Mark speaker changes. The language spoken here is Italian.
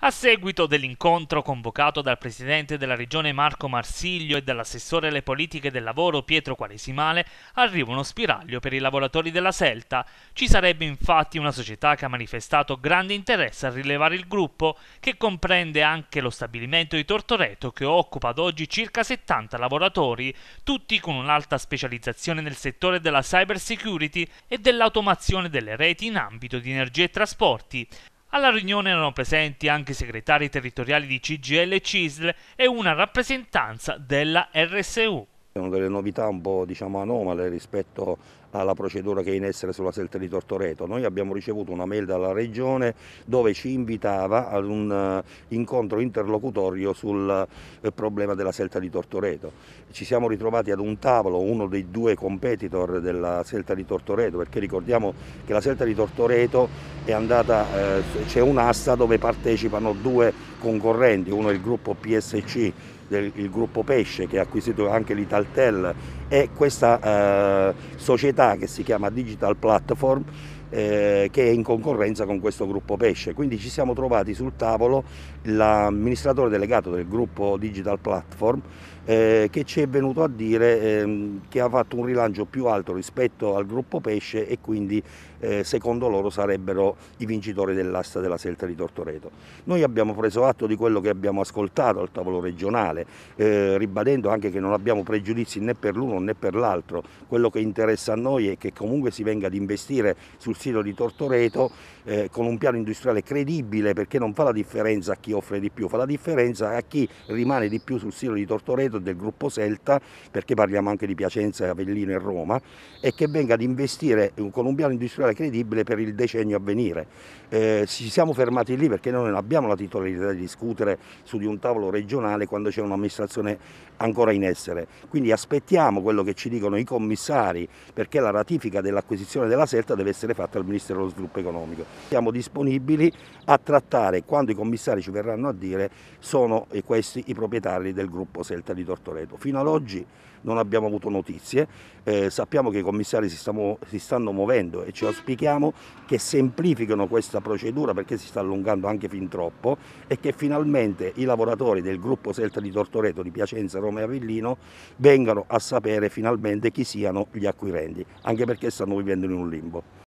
Speaker 1: A seguito dell'incontro convocato dal presidente della regione Marco Marsiglio e dall'assessore alle politiche del lavoro Pietro Quaresimale, arriva uno spiraglio per i lavoratori della Selta. Ci sarebbe infatti una società che ha manifestato grande interesse a rilevare il gruppo, che comprende anche lo stabilimento di Tortoreto che occupa ad oggi circa 70 lavoratori, tutti con un'alta specializzazione nel settore della cyber security e dell'automazione delle reti in ambito di energia e trasporti. Alla riunione erano presenti anche i segretari territoriali di CGL e CISL e una rappresentanza della
Speaker 2: RSU. Sono delle novità un po' diciamo, anomale rispetto alla procedura che è in essere sulla selta di Tortoreto. Noi abbiamo ricevuto una mail dalla Regione dove ci invitava ad un eh, incontro interlocutorio sul eh, problema della selta di Tortoreto. Ci siamo ritrovati ad un tavolo, uno dei due competitor della selta di Tortoreto, perché ricordiamo che la selta di Tortoreto è andata, eh, c'è un'asta dove partecipano due concorrenti, uno è il gruppo PSC del gruppo Pesce che ha acquisito anche l'Italtel e questa eh, società che si chiama Digital Platform eh, che è in concorrenza con questo gruppo pesce. Quindi ci siamo trovati sul tavolo l'amministratore delegato del gruppo Digital Platform eh, che ci è venuto a dire eh, che ha fatto un rilancio più alto rispetto al gruppo pesce e quindi eh, secondo loro sarebbero i vincitori dell'asta della Selta di Tortoreto. Noi abbiamo preso atto di quello che abbiamo ascoltato al tavolo regionale, eh, ribadendo anche che non abbiamo pregiudizi né per l'uno né per l'altro. Quello che interessa a noi è che comunque si venga ad investire sul sul sito di Tortoreto eh, con un piano industriale credibile perché non fa la differenza a chi offre di più, fa la differenza a chi rimane di più sul sito di Tortoreto del gruppo Selta, perché parliamo anche di Piacenza, Avellino e Roma, e che venga ad investire con un piano industriale credibile per il decennio a venire. Eh, ci siamo fermati lì perché noi non abbiamo la titolarità di discutere su di un tavolo regionale quando c'è un'amministrazione ancora in essere. Quindi aspettiamo quello che ci dicono i commissari perché la ratifica dell'acquisizione della Selta deve essere fatta contratto al Ministero dello Sviluppo Economico. Siamo disponibili a trattare, quando i commissari ci verranno a dire, sono questi i proprietari del gruppo Selta di Tortoreto. Fino ad oggi non abbiamo avuto notizie, eh, sappiamo che i commissari si, stiamo, si stanno muovendo e ci auspichiamo che semplifichino questa procedura perché si sta allungando anche fin troppo e che finalmente i lavoratori del gruppo Selta di Tortoreto di Piacenza, Roma e Avellino vengano a sapere finalmente chi siano gli acquirenti, anche perché stanno vivendo in un limbo.